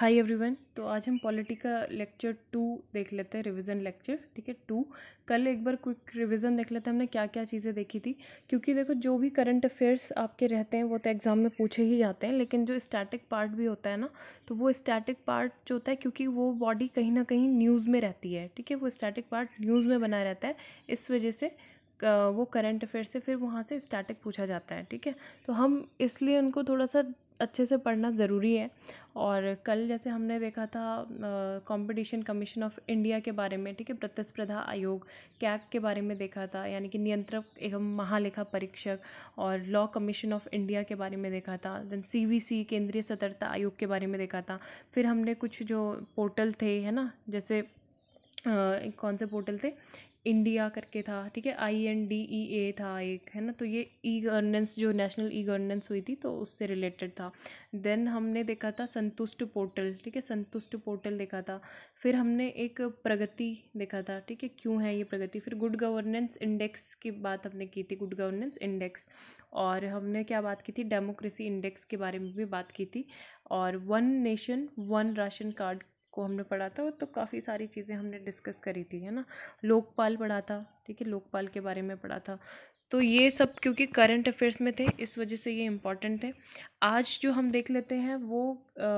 hi everyone तो आज हम पॉलिटी का लेक्चर टू देख लेते हैं रिवीजन लेक्चर ठीक है टू कल एक बार क्विक रिवीजन देख लेते हैं हमने क्या क्या चीज़ें देखी थी क्योंकि देखो जो भी करंट अफेयर्स आपके रहते हैं वो तो एग्ज़ाम में पूछे ही जाते हैं लेकिन जो स्टैटिक पार्ट भी होता है ना तो वो स्टैटिक पार्ट जो होता है क्योंकि वो बॉडी कहीं ना कहीं न्यूज़ में रहती है ठीक है वो स्टैटिक पार्ट न्यूज़ में बना रहता है इस वजह से वो करंट अफेयर से फिर वहाँ से स्टैटिक पूछा जाता है ठीक है तो हम इसलिए उनको थोड़ा सा अच्छे से पढ़ना ज़रूरी है और कल जैसे हमने देखा था कंपटीशन कमीशन ऑफ इंडिया के बारे में ठीक है प्रतिस्पर्धा आयोग कैक के बारे में देखा था यानी कि नियंत्रक एवं महालेखा परीक्षक और लॉ कमीशन ऑफ इंडिया के बारे में देखा था देन सी केंद्रीय सतर्कता आयोग के बारे में देखा था फिर हमने कुछ जो पोर्टल थे है ना जैसे Uh, कौन से पोर्टल थे इंडिया करके था ठीक है आई एन डी ई ए था एक है ना तो ये ई गवर्नेंस जो नेशनल ई गवर्नेंस हुई थी तो उससे रिलेटेड था देन हमने देखा था संतुष्ट पोर्टल ठीक है संतुष्ट पोर्टल देखा था फिर हमने एक प्रगति देखा था ठीक है क्यों है ये प्रगति फिर गुड गवर्नेंस इंडेक्स की बात हमने की थी गुड गवर्नेंस इंडेक्स और हमने क्या बात की थी डेमोक्रेसी इंडेक्स के बारे में भी बात की थी और one nation one ration card को हमने पढ़ा था तो काफ़ी सारी चीज़ें हमने डिस्कस करी थी है ना लोकपाल पढ़ा था ठीक है लोकपाल के बारे में पढ़ा था तो ये सब क्योंकि करंट अफेयर्स में थे इस वजह से ये इम्पॉर्टेंट थे आज जो हम देख लेते हैं वो आ,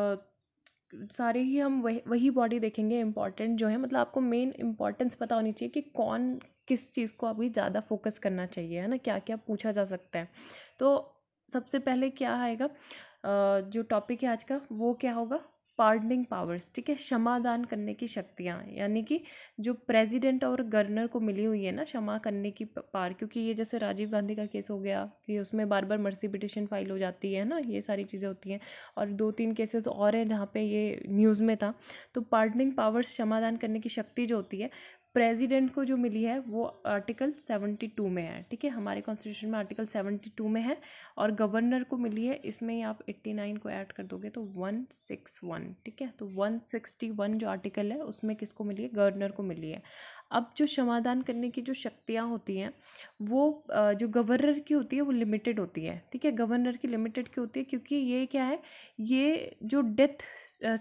सारे ही हम वही वही बॉडी देखेंगे इम्पॉर्टेंट जो है मतलब आपको मेन इम्पॉर्टेंस पता होनी चाहिए कि कौन किस चीज़ को अभी ज़्यादा फोकस करना चाहिए है ना क्या क्या पूछा जा सकता है तो सबसे पहले क्या आएगा जो टॉपिक है आज का वो क्या होगा पार्डनिंग पावर्स ठीक है क्षमा दान करने की शक्तियाँ यानी कि जो प्रेसिडेंट और गवर्नर को मिली हुई है ना क्षमा करने की पार क्योंकि ये जैसे राजीव गांधी का केस हो गया कि उसमें बार बार मर्सी पिटिशन फाइल हो जाती है ना ये सारी चीज़ें होती हैं और दो तीन केसेस और हैं जहाँ पे ये न्यूज़ में था तो पार्डनिंग पावर्स क्षमा दान करने की शक्ति जो होती है प्रेसिडेंट को जो मिली है वो आर्टिकल सेवेंटी टू में है ठीक है हमारे कॉन्स्टिट्यूशन में आर्टिकल सेवेंटी टू में है और गवर्नर को मिली है इसमें ही आप एट्टी नाइन को ऐड कर दोगे तो वन सिक्स वन ठीक है तो वन सिक्सटी वन जो आर्टिकल है उसमें किसको मिली है गवर्नर को मिली है अब जो समाधान करने की जो शक्तियाँ होती हैं वो जो गवर्नर की होती है वो लिमिटेड होती है ठीक है गवर्नर की लिमिटेड की होती है क्योंकि ये क्या है ये जो डेथ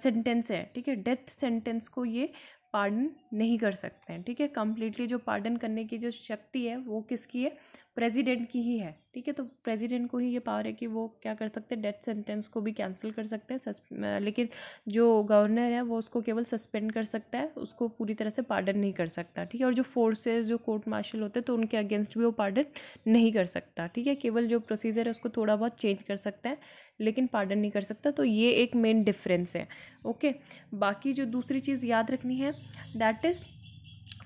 सेंटेंस है ठीक है डेथ सेंटेंस को ये पार्डन नहीं कर सकते हैं ठीक है कम्प्लीटली जो पार्डन करने की जो शक्ति है वो किसकी है प्रेसिडेंट की ही है ठीक है तो प्रेसिडेंट को ही ये पावर है कि वो क्या कर सकते हैं डेथ सेंटेंस को भी कैंसिल कर सकते हैं लेकिन जो गवर्नर है वो उसको केवल सस्पेंड कर सकता है उसको पूरी तरह से पार्डन नहीं कर सकता ठीक है और जो फोर्सेज जो कोर्ट मार्शल होते हैं तो उनके अगेंस्ट भी वो पार्डन नहीं कर सकता ठीक है केवल जो प्रोसीजर है उसको थोड़ा बहुत चेंज कर सकता है लेकिन पार्डन नहीं कर सकता तो ये एक मेन डिफरेंस है ओके बाकी जो दूसरी चीज़ याद रखनी है दैट इज़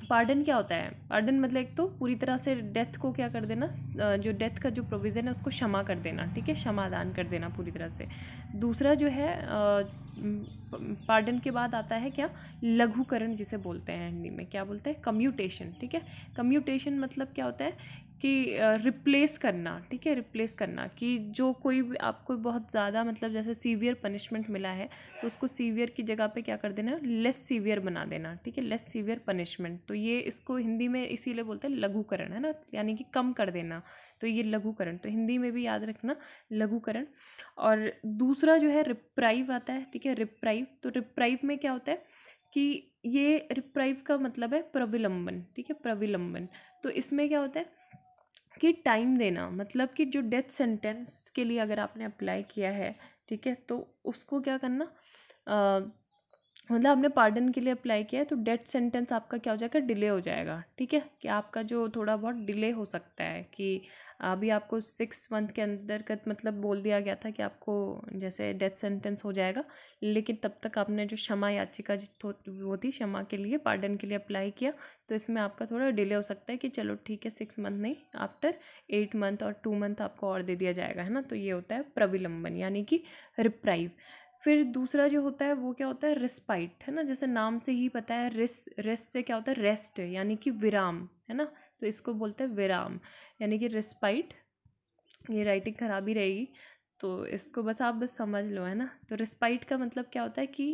पार्डन क्या होता है पार्डन मतलब एक तो पूरी तरह से डेथ को क्या कर देना जो डेथ का जो प्रोविज़न है उसको क्षमा कर देना ठीक है क्षमादान कर देना पूरी तरह से दूसरा जो है पार्डन के बाद आता है क्या लघुकरण जिसे बोलते हैं हिंदी में क्या बोलते हैं कम्यूटेशन ठीक है कम्यूटेशन मतलब क्या होता है कि रिप्लेस करना ठीक है रिप्लेस करना कि जो कोई आपको बहुत ज़्यादा मतलब जैसे सीवियर पनिशमेंट मिला है तो उसको सीवियर की जगह पे क्या कर देना लेस सीवियर बना देना ठीक है लेस सीवियर पनिशमेंट तो ये इसको हिंदी में इसीलिए बोलते हैं लघुकरण है ना यानी कि कम कर देना तो ये लघुकरण तो हिंदी में भी याद रखना लघुकरण और दूसरा जो है रिप्राइव आता है ठीक है रिप्राइव तो रिप्राइव में क्या होता है कि ये रिप्राइव का मतलब है प्रविलंबन ठीक है प्रविलंबन तो इसमें क्या होता है कि टाइम देना मतलब कि जो डेथ सेंटेंस के लिए अगर आपने अप्लाई किया है ठीक है तो उसको क्या करना आ, मतलब आपने पार्डन के लिए अप्लाई किया है तो डेथ सेंटेंस आपका क्या हो जाएगा डिले हो जाएगा ठीक है कि आपका जो थोड़ा बहुत डिले हो सकता है कि अभी आपको सिक्स मंथ के अंतर्गत मतलब बोल दिया गया था कि आपको जैसे डेथ सेंटेंस हो जाएगा लेकिन तब तक आपने जो क्षमा याचिका वो थी क्षमा के लिए पार्डन के लिए अप्लाई किया तो इसमें आपका थोड़ा डिले हो सकता है कि चलो ठीक है सिक्स मंथ नहीं आफ्टर एट मंथ और टू मंथ आपको और दे दिया जाएगा है ना तो ये होता है प्रविलंबन यानी कि रिप्राइव फिर दूसरा जो होता है वो क्या होता है रिस्पाइट है ना जैसे नाम से ही पता है रिस रिस से क्या होता है रेस्ट यानी कि विराम है ना तो इसको बोलते हैं विराम यानी कि रिस्पाइट ये राइटिंग खराबी रहेगी तो इसको बस आप बस समझ लो है ना तो रिस्पाइट का मतलब क्या होता है कि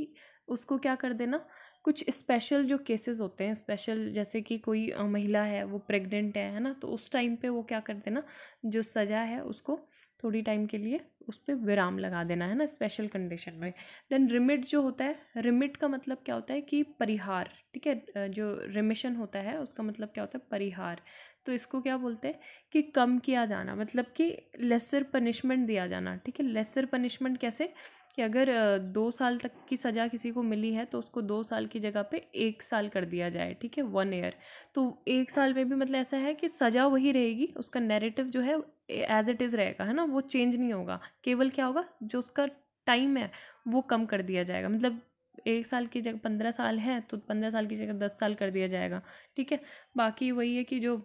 उसको क्या कर देना कुछ स्पेशल जो केसेस होते हैं स्पेशल जैसे कि कोई महिला है वो प्रेग्नेंट है है ना तो उस टाइम पे वो क्या कर देना जो सज़ा है उसको थोड़ी टाइम के लिए उस पर विराम लगा देना है ना स्पेशल कंडीशन में देन रिमिट जो होता है रिमिट का मतलब क्या होता है कि परिहार ठीक है जो रिमिशन होता है उसका मतलब क्या होता है परिहार तो इसको क्या बोलते हैं कि कम किया जाना मतलब कि लेसर पनिशमेंट दिया जाना ठीक है लेसर पनिशमेंट कैसे कि अगर दो साल तक की सज़ा किसी को मिली है तो उसको दो साल की जगह पे एक साल कर दिया जाए ठीक है वन ईयर तो एक साल में भी मतलब ऐसा है कि सज़ा वही रहेगी उसका नैरेटिव जो है एज इट इज़ रहेगा है ना वो चेंज नहीं होगा केवल क्या होगा जो उसका टाइम है वो कम कर दिया जाएगा मतलब एक साल की जगह पंद्रह साल है तो पंद्रह साल की जगह दस साल कर दिया जाएगा ठीक है बाकी वही है कि जो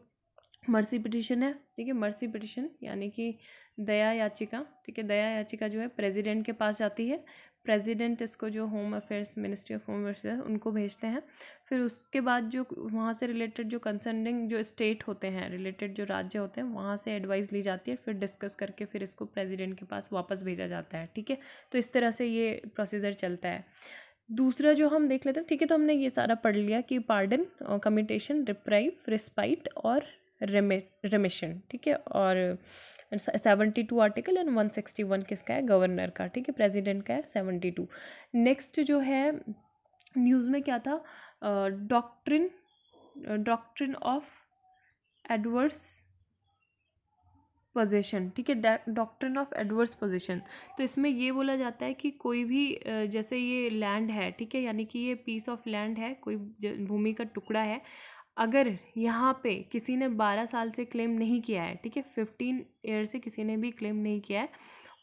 मर्सी पिटिशन है ठीक है मर्सी पिटिशन यानी कि दया याचिका ठीक है दया याचिका जो है प्रेसिडेंट के पास जाती है प्रेसिडेंट इसको जो home affairs ministry of home affairs उनको भेजते हैं फिर उसके बाद जो वहाँ से रिलेटेड जो कंसर्निंग जो स्टेट होते हैं रिलेटेड जो राज्य होते हैं वहाँ से एडवाइस ली जाती है फिर डिस्कस करके फिर इसको प्रेसिडेंट के पास वापस भेजा जाता है ठीक है तो इस तरह से ये प्रोसीजर चलता है दूसरा जो हम देख लेते हैं ठीक है तो हमने ये सारा पढ़ लिया कि पार्डन कमिटेशन रिप्राइव रिस्पाइट और रेमे रेमिशन ठीक है और seventy two article and one sixty one किसका है गवर्नर का ठीक है प्रेसिडेंट का है सेवेंटी टू नेक्स्ट जो है न्यूज़ में क्या था doctrine doctrine of adverse position ठीक है डॉक्ट्रिन ऑफ एडवर्स पोजीशन तो इसमें ये बोला जाता है कि कोई भी जैसे ये लैंड है ठीक है यानी कि ये पीस ऑफ लैंड है कोई भूमि का टुकड़ा है अगर यहाँ पे किसी ने बारह साल से क्लेम नहीं किया है ठीक है फिफ्टीन ईयर से किसी ने भी क्लेम नहीं किया है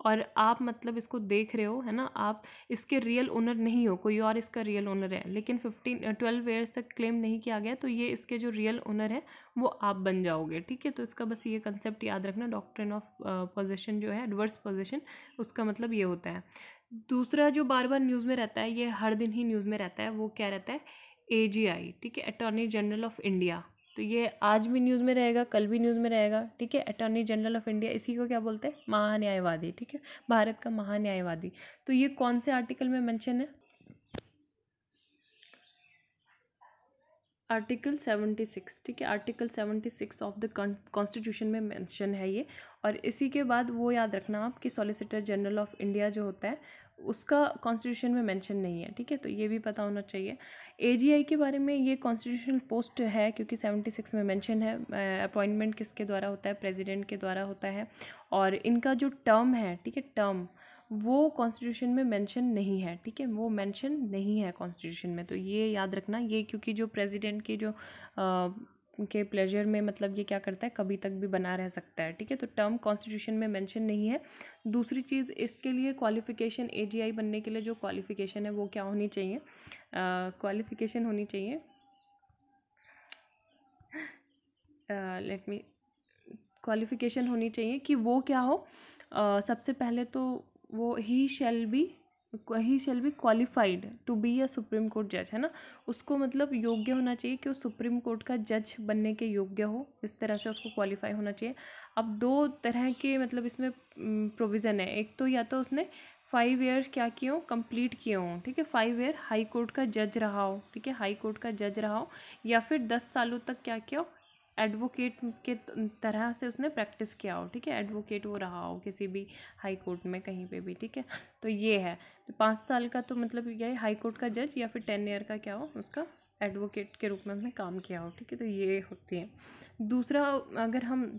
और आप मतलब इसको देख रहे हो है ना आप इसके रियल ओनर नहीं हो कोई और इसका रियल ओनर है लेकिन फिफ्टीन ट्वेल्व ईयर्स तक क्लेम नहीं किया गया तो ये इसके जो रियल ओनर है वो आप बन जाओगे ठीक है तो इसका बस ये कंसेप्ट याद रखना डॉक्ट्रिन ऑफ पोजिशन जो है एडवर्स पोजिशन उसका मतलब ये होता है दूसरा जो बार बार न्यूज़ में रहता है ये हर दिन ही न्यूज़ में रहता है वो क्या रहता है ए जी आई ठीक है अटॉर्नी जनरल ऑफ इंडिया तो ये आज भी न्यूज़ में रहेगा कल भी न्यूज़ में रहेगा ठीक है अटॉर्नी जनरल ऑफ इंडिया इसी को क्या बोलते हैं महान्यायवादी ठीक है भारत का महान्यायवादी तो ये कौन से आर्टिकल में मेंशन है आर्टिकल सेवेंटी सिक्स ठीक है article seventy six of the constitution में मेंशन है ये और इसी के बाद वो याद रखना आप कि सॉलिसिटर जनरल ऑफ इंडिया जो होता है उसका कॉन्स्टिट्यूशन में मेंशन नहीं है ठीक है तो ये भी पता होना चाहिए एजीआई के बारे में ये कॉन्स्टिट्यूशनल पोस्ट है क्योंकि सेवेंटी सिक्स में मेंशन है अपॉइंटमेंट किसके द्वारा होता है प्रेसिडेंट के द्वारा होता है और इनका जो टर्म है ठीक है टर्म वो कॉन्स्टिट्यूशन में मेंशन नहीं है ठीक है वो मेंशन नहीं है कॉन्स्टिट्यूशन में तो ये याद रखना ये क्योंकि जो प्रेसिडेंट के जो आ, के प्लेजर में मतलब ये क्या करता है कभी तक भी बना रह सकता है ठीक है तो टर्म कॉन्स्टिट्यूशन में मेंशन नहीं है दूसरी चीज़ इसके लिए क्वालिफिकेशन एजीआई बनने के लिए जो क्वालिफिकेशन है वो क्या होनी चाहिए क्वालिफिकेशन होनी चाहिए लेट मी क्वालिफिकेशन होनी चाहिए कि वो क्या हो uh, सबसे पहले तो वो he shall be he shall be qualified to be a supreme court जज है ना उसको मतलब योग्य होना चाहिए कि वो सुप्रीम कोर्ट का जज बनने के योग्य हो इस तरह से उसको क्वालिफाई होना चाहिए अब दो तरह के मतलब इसमें प्रोविज़न है एक तो या तो उसने फाइव ईयर क्या किए हों कंप्लीट किए हों ठीक है फाइव ईयर हाई कोर्ट का जज रहा हो ठीक है हाई कोर्ट का जज रहा हो या फिर दस सालों तक क्या किया हो एडवोकेट के तरह से उसने प्रैक्टिस किया हो ठीक है एडवोकेट वो रहा हो किसी भी हाई कोर्ट में कहीं पे भी ठीक है तो ये है तो पाँच साल का तो मतलब ये हाई कोर्ट का जज या फिर टेन ईयर का क्या हो उसका एडवोकेट के रूप में उसने काम किया हो ठीक है तो ये होती है दूसरा अगर हम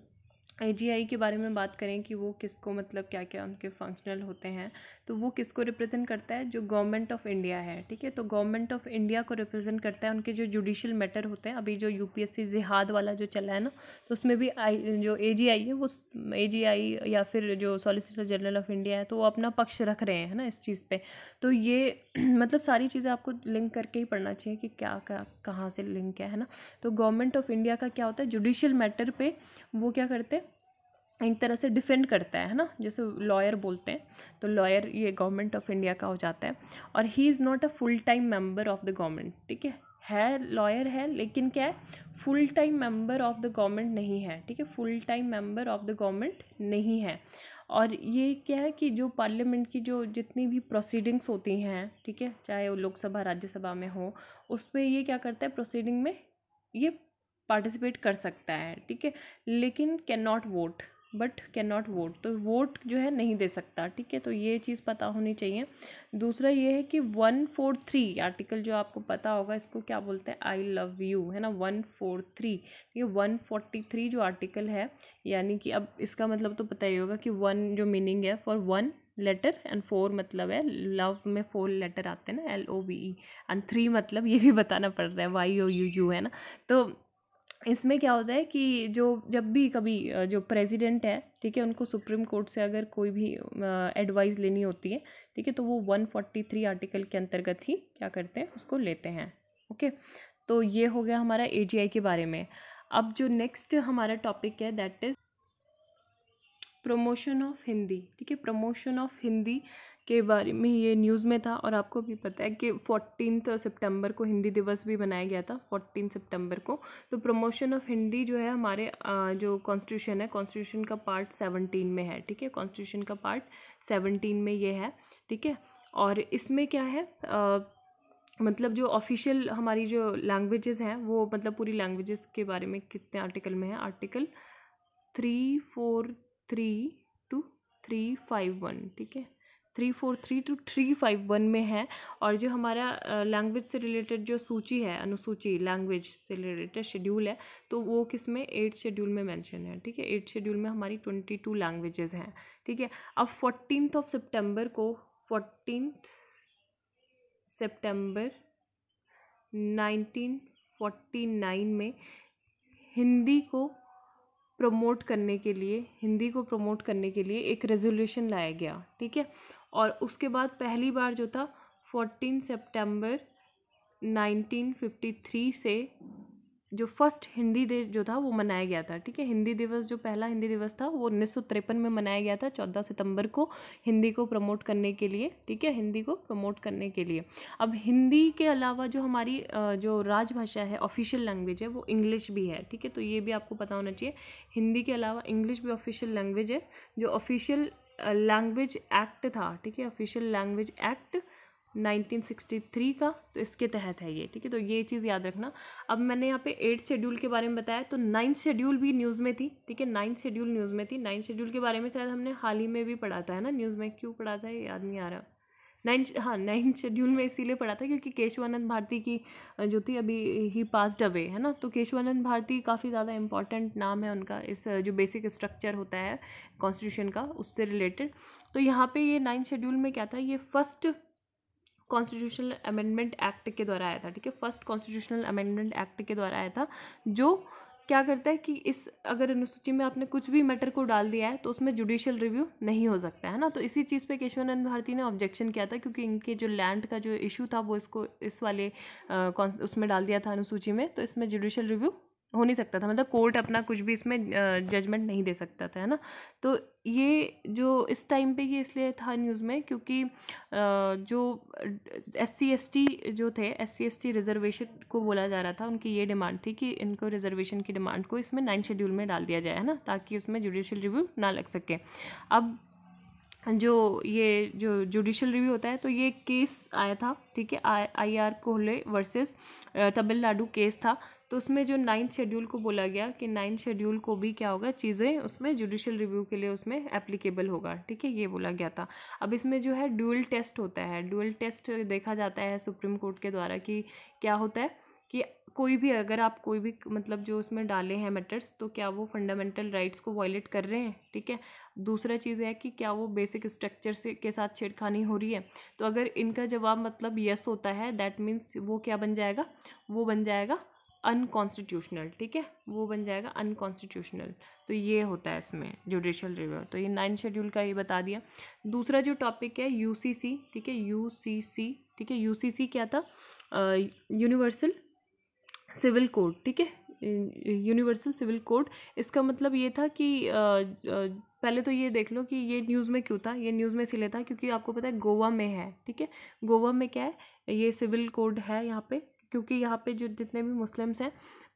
ए के बारे में बात करें कि वो किसको मतलब क्या क्या उनके फंक्शनल होते हैं तो वो किसको रिप्रेजेंट करता है जो गवर्नमेंट ऑफ इंडिया है ठीक है तो गवर्नमेंट ऑफ इंडिया को रिप्रेजेंट करता है उनके जो जुडिशल मैटर होते हैं अभी जो यूपीएससी जिहाद वाला जो चला है ना तो उसमें भी आई जो ए है वो ए या फिर जो सॉलिसिटर जनरल ऑफ इंडिया है तो वो अपना पक्ष रख रहे हैं ना इस चीज़ पर तो ये मतलब सारी चीज़ें आपको लिंक करके ही पढ़ना चाहिए कि क्या क्या कहाँ से लिंक है ना तो गवर्नमेंट ऑफ इंडिया का क्या होता है जुडिशल मैटर पर वो क्या करते हैं एक तरह से डिफेंड करता है है ना जैसे लॉयर बोलते हैं तो लॉयर ये गवर्नमेंट ऑफ इंडिया का हो जाता है और he is not a full time member of the government ठीक है है लॉयर है लेकिन क्या है full time member of the government नहीं है ठीक है full time member of the government नहीं है और ये क्या है कि जो पार्लियामेंट की जो जितनी भी प्रोसीडिंग्स होती हैं ठीक है चाहे वो लोकसभा राज्यसभा में हो उस पर ये क्या करता है प्रोसीडिंग में ये पार्टिसिपेट कर सकता है ठीक है लेकिन can not vote but can not vote तो वोट जो है नहीं दे सकता ठीक है तो ये चीज़ पता होनी चाहिए दूसरा ये है कि वन फोर थ्री आर्टिकल जो आपको पता होगा इसको क्या बोलते हैं आई लव यू है ना वन फोर थ्री ये वन फोर्टी थ्री जो आर्टिकल है यानी कि अब इसका मतलब तो पता ही होगा कि वन जो मीनिंग है for one letter and four मतलब है लव में फोर लेटर आते हैं ना L O V E and three मतलब ये भी बताना पड़ रहा है वाई ओ यू यू है ना तो इसमें क्या होता है कि जो जब भी कभी जो प्रेसिडेंट है ठीक है उनको सुप्रीम कोर्ट से अगर कोई भी एडवाइस लेनी होती है ठीक है तो वो वन फोर्टी थ्री आर्टिकल के अंतर्गत ही क्या करते हैं उसको लेते हैं ओके तो ये हो गया हमारा ए के बारे में अब जो नेक्स्ट हमारा टॉपिक है that is promotion of Hindi ठीक है प्रमोशन ऑफ हिंदी के बारे में ये न्यूज़ में था और आपको भी पता है कि फोर्टीन सितंबर को हिंदी दिवस भी मनाया गया था फोर्टीन सितंबर को तो प्रमोशन ऑफ हिंदी जो है हमारे जो कॉन्स्टिट्यूशन है कॉन्स्टिट्यूशन का पार्ट सेवनटीन में है ठीक है कॉन्स्टिट्यूशन का पार्ट सेवनटीन में ये है ठीक है और इसमें क्या है आ, मतलब जो ऑफिशियल हमारी जो लैंग्वेजेस हैं वो मतलब पूरी लैंग्वेजेस के बारे में कितने आर्टिकल में है article three four three two three five one ठीक है three four three two three five one में है और जो हमारा लैंग्वेज से रिलेटेड जो सूची है अनुसूची लैंग्वेज से रिलेटेड शेड्यूल है तो वो किस में एट शेड्यूल में मेंशन है ठीक है एट शेड्यूल में हमारी ट्वेंटी टू लैंग्वेजेज हैं ठीक है अब फोर्टीन ऑफ सितंबर को फोर्टीन सितंबर नाइनटीन में हिंदी को प्रमोट करने के लिए हिंदी को प्रमोट करने के लिए एक रेजोल्यूशन लाया गया ठीक है और उसके बाद पहली बार जो था फोर्टीन सितंबर 1953 से जो फर्स्ट हिंदी डे जो था वो मनाया गया था ठीक है हिंदी दिवस जो पहला हिंदी दिवस था वो उन्नीस में मनाया गया था चौदह सितंबर को हिंदी को प्रमोट करने के लिए ठीक है हिंदी को प्रमोट करने के लिए अब हिंदी के अलावा जो हमारी जो राजभाषा है ऑफिशियल लैंग्वेज है वो इंग्लिश भी है ठीक है तो ये भी आपको पता होना चाहिए हिंदी के अलावा इंग्लिश भी ऑफिशियल लैंग्वेज है जो ऑफिशियल लैंग्वेज एक्ट था ठीक है ऑफिशियल लैंग्वेज एक्ट 1963 का तो इसके तहत है ये ठीक है तो ये चीज़ याद रखना अब मैंने यहाँ पे एट शेड्यूल के बारे में बताया तो नाइन्थ शेड्यूल भी न्यूज़ में थी ठीक है नाइन्थ शेड्यूल न्यूज़ में थी नाइन्थ शेड्यूल के बारे में शायद हमने हाल ही में भी पढ़ा था है ना न्यूज़ में क्यों पढ़ा था याद नहीं आ रहा नाइन हाँ नाइन्थ शेड्यूल में इसीलिए पढ़ा था क्योंकि केशवानंद भारती की जो थी अभी ही पास्ड अवे है ना तो केशवानंद भारती काफ़ी ज़्यादा इंपॉर्टेंट नाम है उनका इस जो बेसिक स्ट्रक्चर होता है कॉन्स्टिट्यूशन का उससे रिलेटेड तो यहाँ पे ये नाइन्थ शेड्यूल में क्या था ये फर्स्ट कॉन्स्टिट्यूशनल अमेंडमेंट एक्ट के द्वारा आया था ठीक है फर्स्ट कॉन्स्टिट्यूशनल अमेंडमेंट एक्ट के द्वारा आया था जो क्या करता है कि इस अगर अनुसूची में आपने कुछ भी मैटर को डाल दिया है तो उसमें जुडिशियल रिव्यू नहीं हो सकता है ना तो इसी चीज़ पे केशवानंद भारती ने ऑब्जेक्शन किया था क्योंकि इनके जो लैंड का जो इशू था वो इसको इस वाले आ, उसमें डाल दिया था अनुसूची में तो इसमें जुडिशियल रिव्यू हो नहीं सकता था मतलब कोर्ट अपना कुछ भी इसमें जजमेंट नहीं दे सकता था है ना तो ये जो इस टाइम पे ये इसलिए था न्यूज़ में क्योंकि जो एस सी जो थे एस सी रिजर्वेशन को बोला जा रहा था उनकी ये डिमांड थी कि इनको रिजर्वेशन की डिमांड को इसमें नाइन शेड्यूल में डाल दिया जाए है ना ताकि उसमें जुडिशल रिव्यू ना लग सके अब जो ये जो जुडिशल रिव्यू होता है तो ये केस आया था ठीक है I R Coelho versus Tamil Nadu case था तो उसमें जो नाइन्थ शेड्यूल को बोला गया कि नाइन्थ शेड्यूल को भी क्या होगा चीज़ें उसमें जुडिशल रिव्यू के लिए उसमें एप्लीकेबल होगा ठीक है ये बोला गया था अब इसमें जो है ड्यूअल टेस्ट होता है ड्यूअल टेस्ट देखा जाता है सुप्रीम कोर्ट के द्वारा कि क्या होता है कि कोई भी अगर आप कोई भी मतलब जो उसमें डाले हैं मैटर्स तो क्या वो फंडामेंटल राइट्स को वॉयलेट कर रहे हैं ठीक है दूसरा चीज़ है कि क्या वो बेसिक स्ट्रक्चर से के साथ छेड़खानी हो रही है तो अगर इनका जवाब मतलब यस होता है दैट मीन्स वो क्या बन जाएगा वो बन जाएगा अनकॉन्स्टिट्यूशनल ठीक है वो बन जाएगा अनकॉन्स्टिट्यूशनल तो ये होता है इसमें जुडिशल रिव्यू तो ये नाइन शेड्यूल का ये बता दिया दूसरा जो टॉपिक है यू ठीक है यू ठीक है यू क्या था यूनिवर्सल सिविल कोड ठीक है यूनिवर्सल सिविल कोड इसका मतलब ये था कि पहले तो ये देख लो कि ये न्यूज़ में क्यों था ये न्यूज़ में इसीलिए था क्योंकि आपको पता है गोवा में है ठीक है गोवा में क्या है ये सिविल कोड है यहाँ पे क्योंकि यहाँ पे जो जितने भी मुस्लिम्स हैं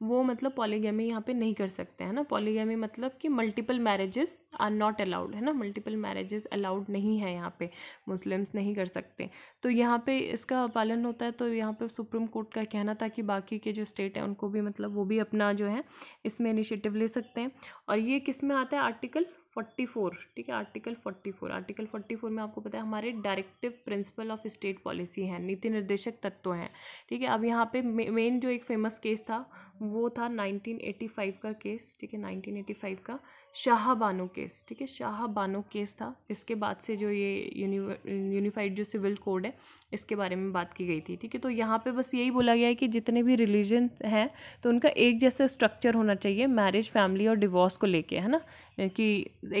वो मतलब पॉलीगेमी यहाँ पे नहीं कर सकते हैं ना पॉलीगेमी मतलब कि multiple marriages are not allowed है ना मल्टीपल मैरिजेस अलाउड नहीं है यहाँ पे मुस्लिम्स नहीं कर सकते तो यहाँ पे इसका पालन होता है तो यहाँ पे सुप्रीम कोर्ट का कहना था कि बाकी के जो स्टेट हैं उनको भी मतलब वो भी अपना जो है इसमें इनिशिएटिव ले सकते हैं और ये किस में आता है आर्टिकल फोर्टी फोर ठीक है article forty four article forty four में आपको पता है हमारे directive principle of state policy है नीति निर्देशक तत्व हैं ठीक है अब यहाँ पे मेन जो एक फेमस केस था वो था नाइनटीन एटी फाइव का केस ठीक है नाइनटीन एटी फाइव का शाह बानो केस ठीक है शाह बानो केस था इसके बाद से जो ये यूनिफाइड जो सिविल कोड है इसके बारे में बात की गई थी ठीक है तो यहाँ पे बस यही बोला गया है कि जितने भी रिलीजन हैं तो उनका एक जैसा स्ट्रक्चर होना चाहिए मैरिज फैमिली और डिवोर्स को लेके है ना कि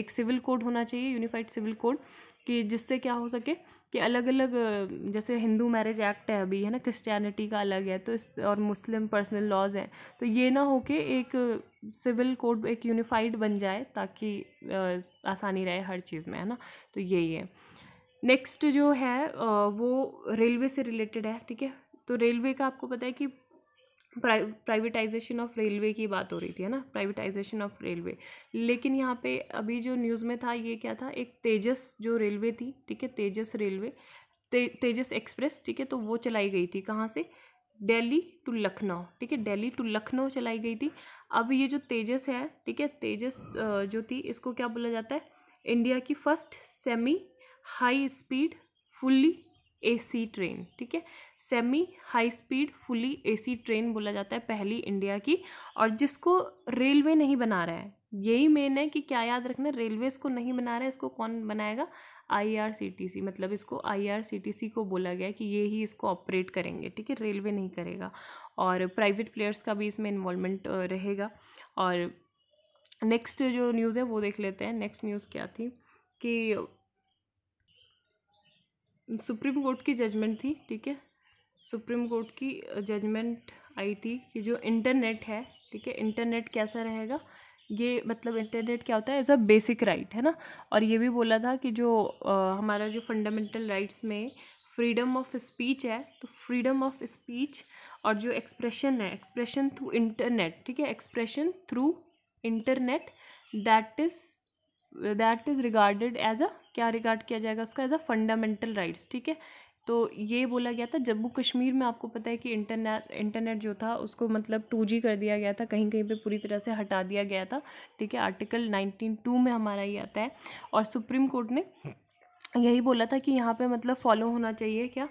एक सिविल कोड होना चाहिए यूनिफाइड सिविल कोड कि जिससे क्या हो सके कि अलग अलग जैसे हिंदू मैरिज एक्ट है अभी है ना क्रिश्चियनिटी का अलग है तो इस और मुस्लिम पर्सनल लॉज हैं तो ये ना हो के एक सिविल कोड एक यूनिफाइड बन जाए ताकि आसानी रहे हर चीज़ में है ना तो यही है नेक्स्ट जो है वो रेलवे से रिलेटेड है ठीक है तो रेलवे का आपको पता है कि प्राइवेटाइजेशन ऑफ रेलवे की बात हो रही थी है ना प्राइवेटाइजेशन ऑफ रेलवे लेकिन यहाँ पे अभी जो न्यूज़ में था ये क्या था एक तेजस जो रेलवे थी ठीक है तेजस रेलवे ते, तेजस एक्सप्रेस ठीक है तो वो चलाई गई थी कहाँ से दिल्ली टू लखनऊ ठीक है दिल्ली टू लखनऊ चलाई गई थी अब ये जो तेजस है ठीक है तेजस जो थी इसको क्या बोला जाता है इंडिया की first semi high speed fully AC train ठीक है semi high speed fully AC train बोला जाता है पहली इंडिया की और जिसको रेलवे नहीं बना रहा है यही मेन है कि क्या याद रखना रेलवे इसको नहीं बना रहा है इसको कौन बनाएगा आईआरसीटीसी मतलब इसको आईआरसीटीसी को बोला गया कि ये ही इसको ऑपरेट करेंगे ठीक है रेलवे नहीं करेगा और प्राइवेट प्लेयर्स का भी इसमें इन्वॉल्वमेंट रहेगा और नेक्स्ट जो न्यूज़ है वो देख लेते हैं नेक्स्ट न्यूज़ क्या थी कि सुप्रीम कोर्ट की जजमेंट थी ठीक है सुप्रीम कोर्ट की जजमेंट आई थी कि जो इंटरनेट है ठीक है इंटरनेट कैसा रहेगा ये मतलब इंटरनेट क्या होता है एज अ बेसिक राइट है ना और ये भी बोला था कि जो आ, हमारा जो फंडामेंटल राइट्स में फ्रीडम ऑफ स्पीच है तो फ्रीडम ऑफ स्पीच और जो एक्सप्रेशन है एक्सप्रेशन थ्रू इंटरनेट ठीक है expression through internet that is that is regarded as a क्या रिगार्ड किया जाएगा उसका एज अ फंडामेंटल राइट्स ठीक है तो ये बोला गया था जम्मू कश्मीर में आपको पता है कि इंटरनेट इंटरनेट जो था उसको मतलब टू जी कर दिया गया था कहीं कहीं पे पूरी तरह से हटा दिया गया था ठीक है आर्टिकल नाइनटीन टू में हमारा ये आता है और सुप्रीम कोर्ट ने यही बोला था कि यहाँ पे मतलब फॉलो होना चाहिए क्या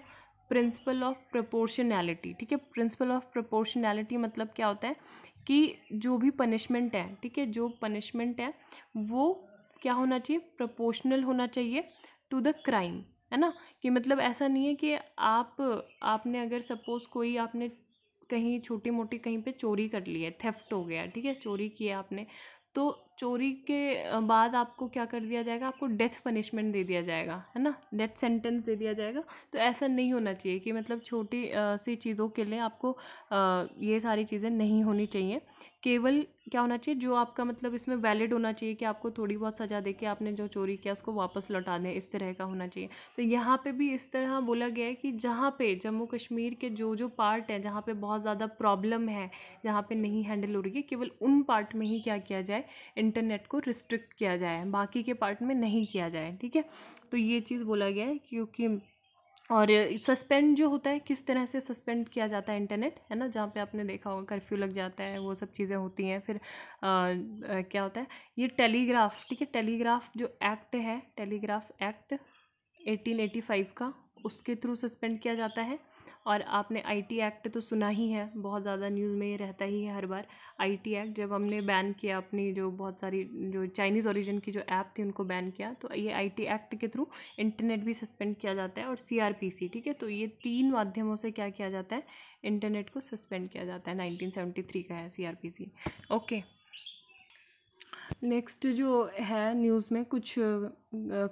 प्रिंसिपल ऑफ प्रपोर्शनैलिटी ठीक है प्रिंसिपल ऑफ प्रपोर्शनैलिटी मतलब क्या होता है कि जो भी पनिशमेंट है ठीक है जो पनिशमेंट है वो क्या होना चाहिए प्रोपोर्शनल होना चाहिए टू द क्राइम है ना कि मतलब ऐसा नहीं है कि आप आपने अगर सपोज़ कोई आपने कहीं छोटी मोटी कहीं पे चोरी कर ली है थेफ्ट हो गया ठीक है चोरी किया आपने तो चोरी के बाद आपको क्या कर दिया जाएगा आपको डेथ पनिशमेंट दे दिया जाएगा है ना डेथ सेंटेंस दे दिया जाएगा तो ऐसा नहीं होना चाहिए कि मतलब छोटी सी चीज़ों के लिए आपको ये सारी चीज़ें नहीं होनी चाहिए केवल क्या होना चाहिए जो आपका मतलब इसमें वैलिड होना चाहिए कि आपको थोड़ी बहुत सज़ा दे के आपने जो चोरी किया उसको वापस लौटा दें इस तरह का होना चाहिए तो यहाँ पे भी इस तरह बोला गया है कि जहाँ पे जम्मू कश्मीर के जो जो पार्ट हैं जहाँ पे बहुत ज़्यादा प्रॉब्लम है जहाँ पे नहीं हैंडल हो रही है केवल उन पार्ट में ही क्या किया जाए इंटरनेट को रिस्ट्रिक्ट किया जाए बाकी के पार्ट में नहीं किया जाए ठीक है तो ये चीज़ बोला गया है क्योंकि और सस्पेंड जो होता है किस तरह से सस्पेंड किया जाता है इंटरनेट है ना जहाँ पे आपने देखा होगा कर्फ्यू लग जाता है वो सब चीज़ें होती हैं फिर आ, आ, क्या होता है ये टेलीग्राफ ठीक है टेलीग्राफ जो एक्ट है टेलीग्राफ एक्ट 1885 का उसके थ्रू सस्पेंड किया जाता है और आपने आईटी एक्ट तो सुना ही है बहुत ज़्यादा न्यूज़ में ये रहता ही है हर बार आईटी एक्ट जब हमने बैन किया अपनी जो बहुत सारी जो चाइनीज़ ओरिजिन की जो ऐप थी उनको बैन किया तो ये आईटी एक्ट के थ्रू इंटरनेट भी सस्पेंड किया जाता है और सीआरपीसी ठीक है तो ये तीन माध्यमों से क्या किया जाता है इंटरनेट को सस्पेंड किया जाता है नाइनटीन का है सी ओके नेक्स्ट जो है न्यूज़ में कुछ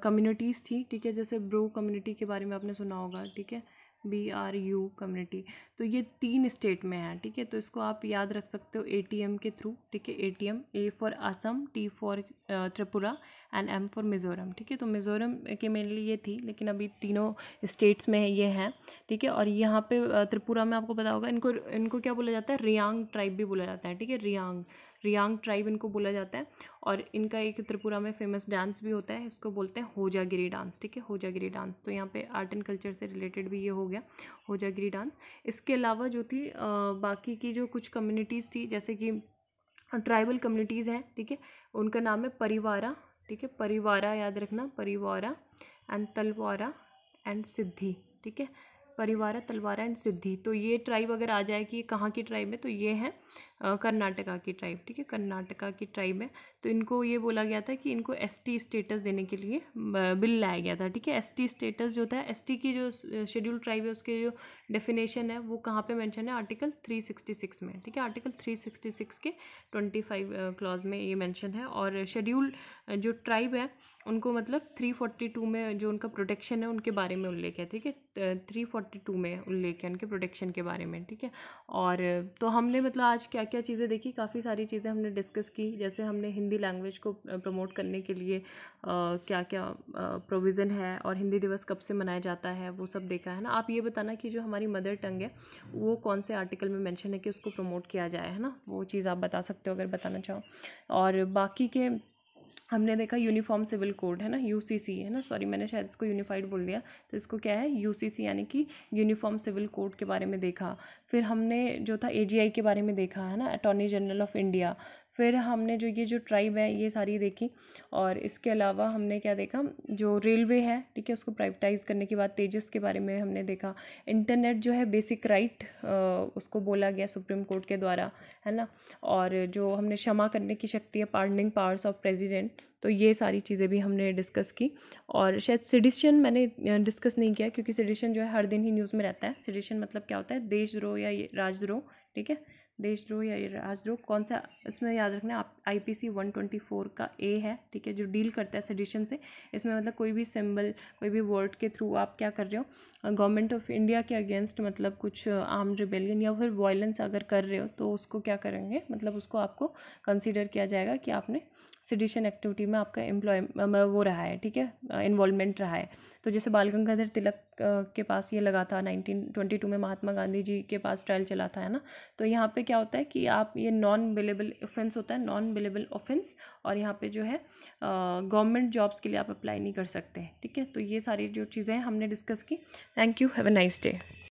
कम्युनिटीज़ थी ठीक है जैसे ब्रो कम्युनिटी के बारे में आपने सुना होगा ठीक है बी आर यू कम्युनिटी तो ये तीन स्टेट में है ठीक है तो इसको आप याद रख सकते हो ए के थ्रू ठीक है A T M A for Assam T for Tripura and M for Mizoram ठीक है तो मिज़ोरम के मेनली ये थी लेकिन अभी तीनों स्टेट्स में ये हैं ठीक है और यहाँ पे त्रिपुरा में आपको पता होगा इनको इनको क्या बोला जाता है रियांग ट्राइब भी बोला जाता है ठीक है रियांग रियांग ट्राइब इनको बोला जाता है और इनका एक त्रिपुरा में फेमस डांस भी होता है इसको बोलते हैं होजागिरी डांस ठीक है होजागिरी डांस तो यहाँ पे आर्ट एंड कल्चर से रिलेटेड भी ये हो गया होजागिरी डांस इसके अलावा जो थी आ, बाकी की जो कुछ कम्युनिटीज़ थी जैसे कि ट्राइबल कम्युनिटीज़ हैं ठीक है उनका नाम है परिवारा ठीक है परिवारा याद रखना परिवारा एंड तलवारा एंड सिद्धि ठीक है परिवारा तलवारा एंड सिद्धि तो ये ट्राइब अगर आ जाए कि ये कहाँ की ट्राइब है तो ये है कर्नाटका की ट्राइब ठीक है कर्नाटका की ट्राइब है तो इनको ये बोला गया था कि इनको एसटी स्टेटस देने के लिए बिल लाया गया था ठीक है एसटी स्टेटस जो था एसटी की जो शेड्यूल ट्राइब है उसके जो डेफिनेशन है वो कहाँ पे मेंशन है आर्टिकल 366 में ठीक है आर्टिकल 366 के 25 क्लॉज में ये मेंशन है और शेड्यूल जो ट्राइब है उनको मतलब 342 में जो उनका प्रोटेक्शन है उनके बारे में उल्लेख है ठीक है 342 में उल्लेख है उनके प्रोटेक्शन के बारे में ठीक है और तो हमने मतलब आज क्या क्या चीज़ें देखी काफ़ी सारी चीज़ें हमने डिस्कस की जैसे हमने हिंदी लैंग्वेज को प्रमोट करने के लिए आ, क्या क्या प्रोविज़न है और हिंदी दिवस कब से मनाया जाता है वो सब देखा है ना आप ये बताना कि जो हमारी मदर टंग है वो कौन से आर्टिकल में मैंशन है कि उसको प्रमोट किया जाए है ना वो चीज़ आप बता सकते हो अगर बताना चाहो और बाकी के हमने देखा यूनिफॉर्म सिविल कोड है ना यू है ना सॉरी मैंने शायद इसको यूनिफाइड बोल दिया तो इसको क्या है यू यानी कि यूनिफॉर्म सिविल कोड के बारे में देखा फिर हमने जो था ए के बारे में देखा है ना अटॉर्नी जनरल ऑफ इंडिया फिर हमने जो ये जो ट्राइब है ये सारी देखी और इसके अलावा हमने क्या देखा जो रेलवे है ठीक है उसको प्राइवेटाइज करने के बाद तेजस के बारे में हमने देखा इंटरनेट जो है बेसिक राइट उसको बोला गया सुप्रीम कोर्ट के द्वारा है ना और जो हमने क्षमा करने की शक्ति है पार्डनिंग पावर्स ऑफ प्रेजिडेंट तो ये सारी चीज़ें भी हमने डिस्कस की और शायद सिडिशन मैंने डिस्कस नहीं किया क्योंकि सिडिशन जो है हर दिन ही न्यूज़ में रहता है सिडिशन मतलब क्या होता है देशद्रोह या राजद्रोह ठीक है देशद्रोह या राजद्रोह कौन सा इसमें याद रखना आप I P C one twenty four का ए है ठीक है जो डील करता है सडिशन से इसमें मतलब कोई भी सिंबल कोई भी वर्ड के थ्रू आप क्या कर रहे हो गवर्नमेंट ऑफ इंडिया के अगेंस्ट मतलब कुछ आर्म रिबेलियन या फिर वॉयलेंस अगर कर रहे हो तो उसको क्या करेंगे मतलब उसको आपको कंसिडर किया जाएगा कि आपने सडिशन एक्टिविटी में आपका एम्प्लॉय वो रहा है ठीक है इन्वॉलमेंट रहा है तो जैसे बाल गंगाधर तिलक के पास ये लगा था 1922 में महात्मा गांधी जी के पास ट्रायल चला था है ना तो यहाँ पे क्या होता है कि आप ये नॉन बिलेबल ऑफेंस होता है नॉन बिलेबल ऑफेंस और यहाँ पे जो है गवर्नमेंट जॉब्स के लिए आप अप्लाई नहीं कर सकते ठीक है तो ये सारी जो चीज़ें हमने डिस्कस की thank you have a nice day